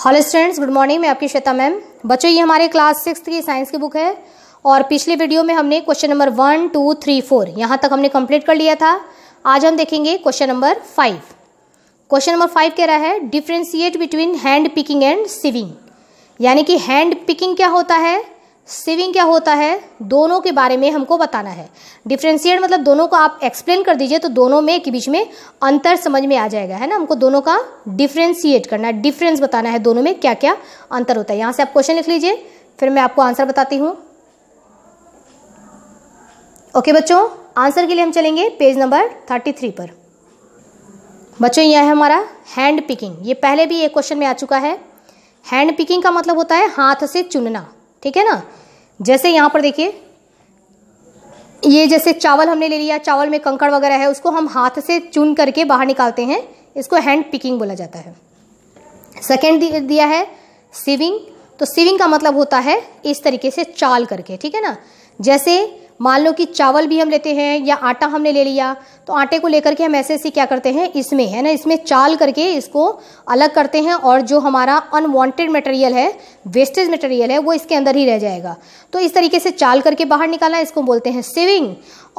Hello students good morning मैं आपकी Shweta ma'am बच्चों ये हमारे क्लास सिक्स की साइंस की बुक है और पिछले वीडियो में हमने question number one two three four यहाँ तक हमने कंप्लीट कर लिया था आज हम देखेंगे question number five question number five कह रहा है differentiate between hand picking and sieving यानी कि हैंड पिकिंग क्या होता है सिविंग क्या होता है दोनों के बारे में हमको बताना है डिफ्रेंशिएट मतलब दोनों को आप एक्सप्लेन कर दीजिए तो दोनों में के बीच में अंतर समझ में आ जाएगा है ना हमको दोनों का डिफ्रेंशिएट करना है डिफरेंस बताना है दोनों में क्या क्या अंतर होता है यहाँ से आप क्वेश्चन लिख लीजिए फिर मैं आपको आंसर बताती हूँ ओके बच्चों आंसर के लिए हम चलेंगे पेज नंबर थर्टी थ्री पर बच्चों यह है हमारा हैंड पिकिंग ये पहले भी एक क्वेश्चन में आ चुका है हैंड पिकिंग का मतलब होता है हाथ से चुनना ठीक है ना जैसे यहाँ पर देखिए ये जैसे चावल हमने ले लिया चावल में कंकड़ वगैरह है उसको हम हाथ से चुन करके बाहर निकालते हैं इसको हैंड पिकिंग बोला जाता है सेकेंड दिया है सिविंग तो सिविंग का मतलब होता है इस तरीके से चाल करके ठीक है ना जैसे मान लो कि चावल भी हम लेते हैं या आटा हमने ले लिया तो आटे को लेकर के हम ऐसे ऐसे क्या करते हैं इसमें है ना इसमें चाल करके इसको अलग करते हैं और जो हमारा अनवांटेड मटेरियल है वेस्टेज मटेरियल है वो इसके अंदर ही रह जाएगा तो इस तरीके से चाल करके बाहर निकालना इसको बोलते हैं सिविंग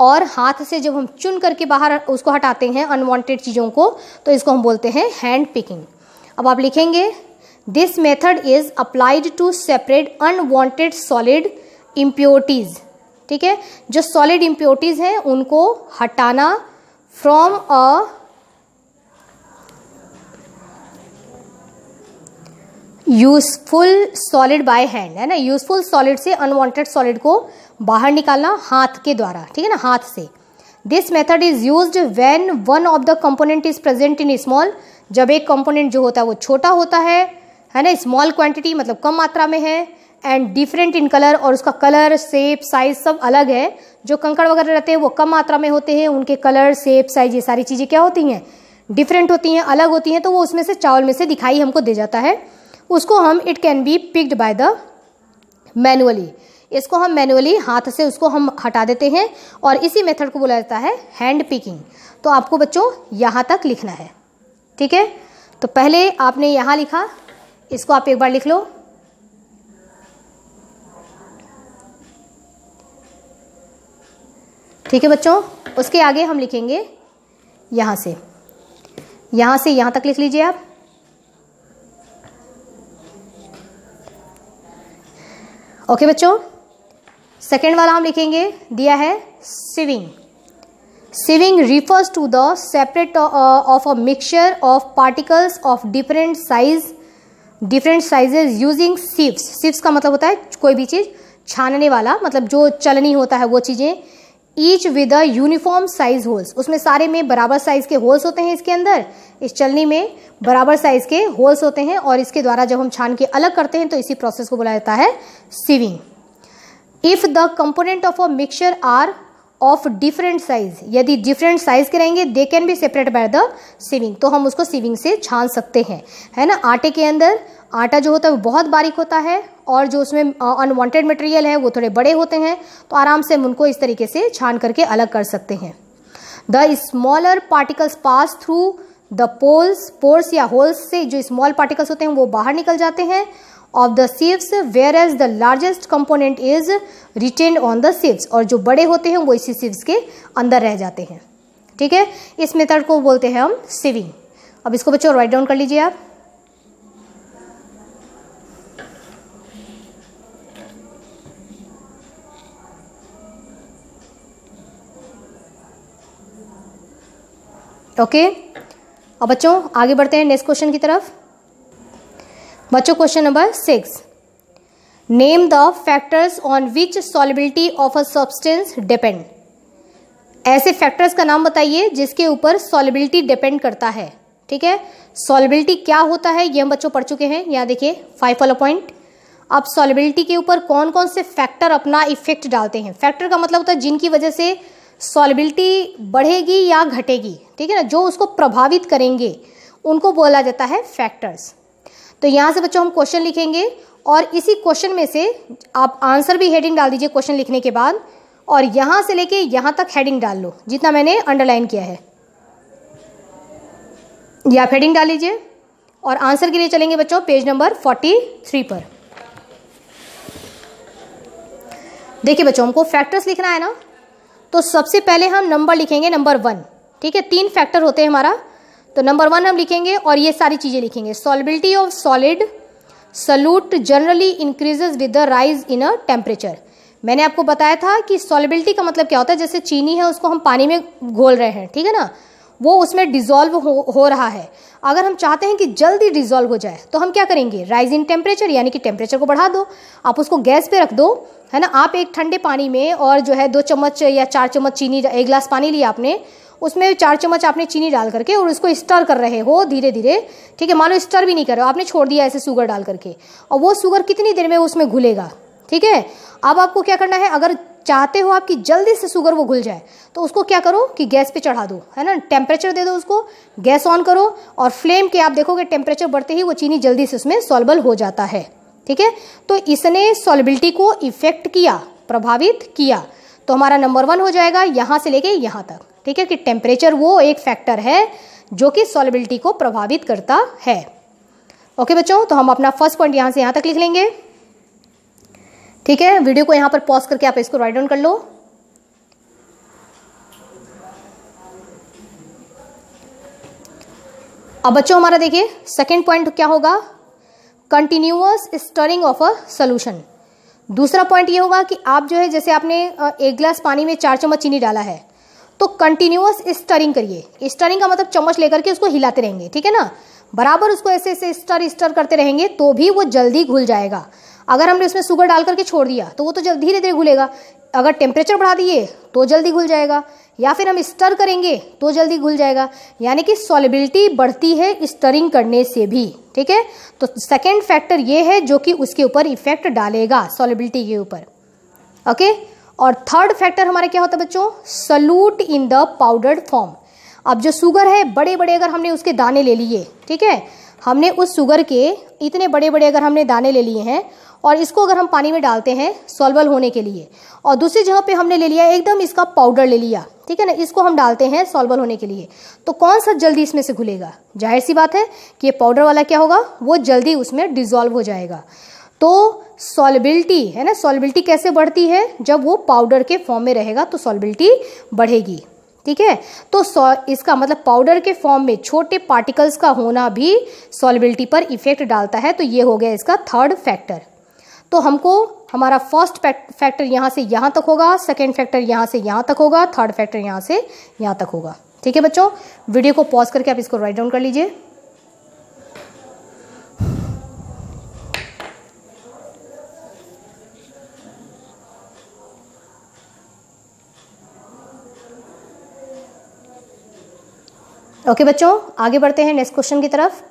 और हाथ से जब हम चुन करके बाहर उसको हटाते हैं अनवांटेड चीज़ों को तो इसको हम बोलते हैं हैंड पिकिंग अब आप लिखेंगे this method is applied to separate unwanted solid impurities ठीक है जो सॉलिड इम्प्योरिटीज हैं उनको हटाना from a useful solid by hand है ना यूजफुल सॉलिड से अनवांटेड सॉलिड को बाहर निकालना हाथ के द्वारा ठीक है ना हाथ से this method is use when one of the component is present in small जब एक कंपोनेंट जो होता है वो छोटा होता है है ना स्मॉल क्वांटिटी मतलब कम मात्रा में है एंड डिफरेंट इन कलर और उसका कलर सेप साइज सब अलग है जो कंकड़ वगैरह रहते हैं वो कम मात्रा में होते हैं उनके कलर सेप साइज ये सारी चीज़ें क्या होती हैं डिफरेंट होती हैं अलग होती हैं तो वो उसमें से चावल में से दिखाई हमको दे जाता है उसको हम it can be picked by the manually इसको हम मैनुअली हाथ से उसको हम हटा देते हैं और इसी मेथड को बोला जाता है हैंड पिकिंग तो आपको बच्चों यहाँ तक लिखना है ठीक है तो पहले आपने यहाँ लिखा इसको आप एक बार लिख लो ठीक है बच्चों उसके आगे हम लिखेंगे यहाँ से यहाँ से यहाँ तक लिख लीजिए आप ओके बच्चों सेकेंड वाला हम लिखेंगे दिया है सिविंग सिविंग refers to the separate of a mixture of particles of different size different sizes using sips sips का मतलब होता है कोई भी चीज़ छानने वाला मतलब जो चलनी होता है वो चीज़ें each with a uniform size holes उसमें सारे में बराबर साइज के होल्स होते हैं इसके अंदर इस चलनी में बराबर साइज के होल्स होते हैं और इसके द्वारा जब हम छान के अलग करते हैं तो इसी प्रोसेस को बुलाया जाता है sieving if the component of a mixture are of different size यदि डिफरेंट साइज के रहेंगे they can be separate by the sieving तो हम उसको सीविंग से छान सकते हैं है ना आटे के अंदर आटा जो होता है वो बहुत बारीक होता है और जो उसमें अनवांटेड मटेरियल है वो थोड़े बड़े होते हैं तो आराम से हम उनको इस तरीके से छान करके अलग कर सकते हैं the smaller particles pass through the poles pores या होल्स से जो स्मॉल पार्टिकल्स होते हैं वो बाहर निकल जाते हैं of the sieves whereas the largest is is retained on sieves और जो बड़े होते हैं वो इसी सेव्स के अंदर रह जाते हैं ठीक है इस मेथड को बोलते हैं हम सिविंग अब इसको बच्चों राइट डाउन कर लीजिए आप ओके okay. अब बच्चों आगे बढ़ते हैं नेक्स्ट क्वेश्चन की तरफ बच्चों question number six name the factors on which solubility of a substance depend ऐसे फैक्टर्स का नाम बताइए जिसके ऊपर सॉलिबिलिटी डिपेंड करता है ठीक है सॉलिबिलिटी क्या होता है ये हम बच्चों पढ़ चुके हैं यहाँ देखिए फाइव फॉलो पॉइंट अब सॉलिबिलिटी के ऊपर कौन कौन से फैक्टर अपना इफेक्ट डालते हैं फैक्टर का मतलब होता है जिनकी वजह से सॉलिबिलिटी बढ़ेगी या घटेगी ठीक है ना जो उसको प्रभावित करेंगे उनको बोला जाता है फैक्टर्स तो यहाँ से बच्चों हम क्वेश्चन लिखेंगे और इसी क्वेश्चन में से आप आंसर भी हेडिंग डाल दीजिए क्वेश्चन लिखने के बाद और यहाँ से लेके यहाँ तक हेडिंग डाल लो जितना मैंने अंडरलाइन किया है ये आप हेडिंग डाल लीजिए और आंसर के लिए चलेंगे बच्चों पेज नंबर फोर्टी थ्री पर देखिए बच्चों हमको फैक्टर्स लिखना है ना तो सबसे पहले हम नंबर लिखेंगे नंबर वन ठीक है तीन फैक्टर होते हैं हमारा तो नंबर वन हम लिखेंगे और ये सारी चीज़ें लिखेंगे solubility of solid solute generally increases with the rise in a temperature मैंने आपको बताया था कि सॉलिबिलिटी का मतलब क्या होता है जैसे चीनी है उसको हम पानी में घोल रहे हैं ठीक है ना वो उसमें डिजोल्व हो, हो रहा है अगर हम चाहते हैं कि जल्दी डिजोल्व हो जाए तो हम क्या करेंगे राइज इन टेम्परेचर यानी कि टेम्परेचर को बढ़ा दो आप उसको गैस पे रख दो है ना आप एक ठंडे पानी में और जो है दो चम्मच या चार चम्मच चीनी एक गिलास पानी लिया आपने उसमें चार चम्मच आपने चीनी डाल करके और उसको स्टर कर रहे हो धीरे धीरे ठीक है मानो स्टर भी नहीं कर रहे हो आपने छोड़ दिया ऐसे शुगर डाल करके और वो शुगर कितनी देर में उसमें घुलेगा ठीक है अब आपको क्या करना है अगर चाहते हो आपकी जल्दी से शुगर वो घुल जाए तो उसको क्या करो कि गैस पे चढ़ा दो है ना टेम्परेचर दे दो उसको गैस ऑन करो और फ्लेम के आप देखोगे टेम्परेचर बढ़ते ही वो चीनी जल्दी से उसमें सॉल्बल हो जाता है ठीक है तो इसने सॉलिबिलिटी को इफेक्ट किया प्रभावित किया तो हमारा नंबर वन हो जाएगा यहाँ से लेके यहाँ तक ठीक है कि टेम्परेचर वो एक फैक्टर है जो कि सॉलिबिलिटी को प्रभावित करता है ओके बच्चों तो हम अपना फर्स्ट पॉइंट यहां से यहां तक लिख लेंगे ठीक है वीडियो को यहां पर पॉज करके आप इसको राइट डाउन कर लो अब बच्चों हमारा देखिए सेकेंड पॉइंट क्या होगा continuous stirring of a solution दूसरा पॉइंट ये होगा कि आप जो है जैसे आपने एक ग्लास पानी में चार चम्मच चीनी डाला है तो कंटिन्यूस स्टरिंग करिए स्टरिंग का मतलब चम्मच लेकर के उसको हिलाते रहेंगे ठीक है ना बराबर उसको ऐसे ऐसे स्टर स्टर करते रहेंगे तो भी वो जल्दी घुल जाएगा अगर हमने उसमें शुगर डाल करके छोड़ दिया तो वो तो जल्द धीरे धीरे घुलेगा अगर टेम्परेचर बढ़ा दिए तो जल्दी घुल जाएगा या फिर हम स्टर करेंगे तो जल्दी घुल जाएगा यानी कि सॉलिबिलिटी बढ़ती है स्टरिंग करने से भी ठीक है तो सेकेंड फैक्टर ये है जो कि उसके ऊपर इफेक्ट डालेगा सॉलिबिलिटी के ऊपर ओके okay? और थर्ड फैक्टर हमारा क्या होता है बच्चों solute in the powdered form अब जो शुगर है बड़े बड़े अगर हमने उसके दाने ले लिए ठीक है हमने उस शुगर के इतने बड़े बड़े अगर हमने दाने ले लिए हैं और इसको अगर हम पानी में डालते हैं सॉल्वल होने के लिए और दूसरी जगह पे हमने ले लिया एकदम इसका पाउडर ले लिया ठीक है ना इसको हम डालते हैं सॉल्वल होने के लिए तो कौन सा जल्दी इसमें से घुलेगा जाहिर सी बात है कि ये पाउडर वाला क्या होगा वो जल्दी उसमें डिजॉल्व हो जाएगा तो सॉलिबिलिटी है ना सॉलिबिलिटी कैसे बढ़ती है जब वो पाउडर के फॉर्म में रहेगा तो सॉलिबिलिटी बढ़ेगी ठीक है तो इसका मतलब पाउडर के फॉर्म में छोटे पार्टिकल्स का होना भी सॉलिबिलिटी पर इफेक्ट डालता है तो ये हो गया इसका थर्ड फैक्टर तो हमको हमारा फर्स्ट फैक्टर यहाँ से यहाँ तक होगा सेकेंड फैक्टर यहाँ से यहाँ तक होगा थर्ड फैक्टर यहाँ से यहाँ तक होगा ठीक है बच्चों वीडियो को पॉज करके आप इसको राइट डाउन कर लीजिए ओके बच्चों आगे बढ़ते हैं नेक्स्ट क्वेश्चन की तरफ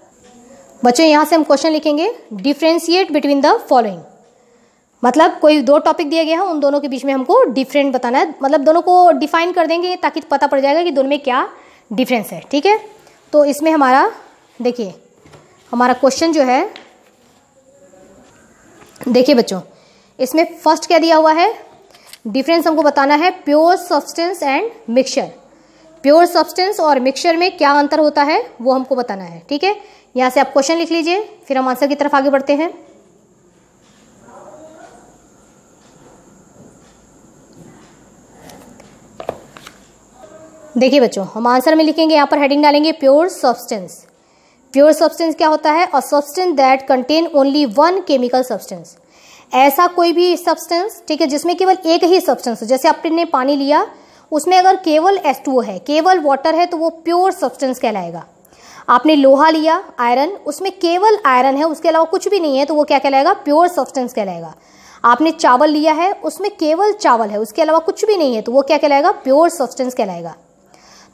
बच्चों यहाँ से हम क्वेश्चन लिखेंगे डिफ्रेंशिएट बिटवीन द फॉलोइंग मतलब कोई दो टॉपिक दिया गया है उन दोनों के बीच में हमको डिफरेंट बताना है मतलब दोनों को डिफाइन कर देंगे ताकि पता पड़ जाएगा कि दोनों में क्या डिफरेंस है ठीक है तो इसमें हमारा देखिए हमारा क्वेश्चन जो है देखिए बच्चों इसमें फर्स्ट क्या दिया हुआ है डिफरेंस हमको बताना है pure substance and mixture pure substance और मिक्सचर में क्या अंतर होता है वो हमको बताना है ठीक है यहाँ से आप क्वेश्चन लिख लीजिए फिर हम आंसर की तरफ आगे बढ़ते हैं देखिए बच्चों हम आंसर में लिखेंगे यहाँ पर हेडिंग डालेंगे प्योर सब्सटेंस प्योर सब्सटेंस क्या होता है a substance that contain only one chemical substance ऐसा कोई भी सब्सटेंस ठीक है जिसमें केवल एक ही सब्सटेंस हो जैसे आपने पानी लिया उसमें अगर केवल एस है केवल वाटर है तो वो प्योर सब्सटेंस कहलाएगा आपने लोहा लिया आयरन उसमें केवल आयरन है उसके अलावा कुछ भी नहीं है तो वो क्या कहलाएगा प्योर सब्सटेंस कहलाएगा आपने चावल लिया है उसमें केवल चावल है उसके अलावा कुछ भी नहीं है तो वो क्या कहलाएगा प्योर सब्सटेंस कहलाएगा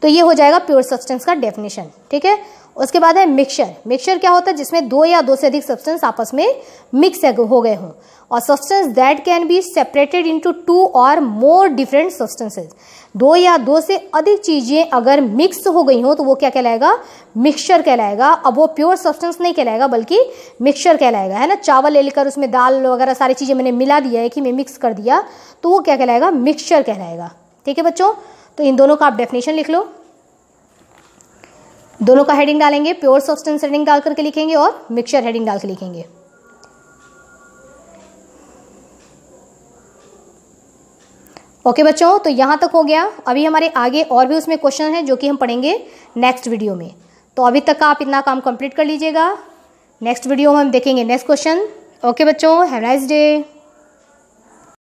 तो ये हो जाएगा प्योर सब्सटेंस का डेफिनेशन ठीक है उसके बाद है मिक्सचर मिक्सचर क्या होता है जिसमें दो या दो से अधिक सब्सटेंस आपस में मिक्स हो गए हों और substance that can be separated into two और मोर डिफरेंट सब्सटेंसेज दो या दो से अधिक चीज़ें अगर मिक्स हो गई हों तो वो क्या कहलाएगा मिक्सचर कहलाएगा अब वो प्योर सब्सटेंस नहीं कहलाएगा बल्कि मिक्सचर कहलाएगा है ना चावल ले लेकर उसमें दाल वगैरह सारी चीज़ें मैंने मिला दिया है कि मैं मिक्स कर दिया तो वो क्या कहलाएगा मिक्सचर कहलाएगा ठीक है बच्चों तो इन दोनों का आप डेफिनेशन लिख लो दोनों का हेडिंग डालेंगे प्योर सब्सटेंस हेडिंग डाल करके लिखेंगे और मिक्सचर हेडिंग डाल के लिखेंगे ओके बच्चों तो यहाँ तक हो गया अभी हमारे आगे और भी उसमें क्वेश्चन है जो कि हम पढ़ेंगे नेक्स्ट वीडियो में तो अभी तक का आप इतना काम कंप्लीट कर लीजिएगा नेक्स्ट वीडियो में हम देखेंगे नेक्स्ट क्वेश्चन ओके बच्चों हैव नाइस डे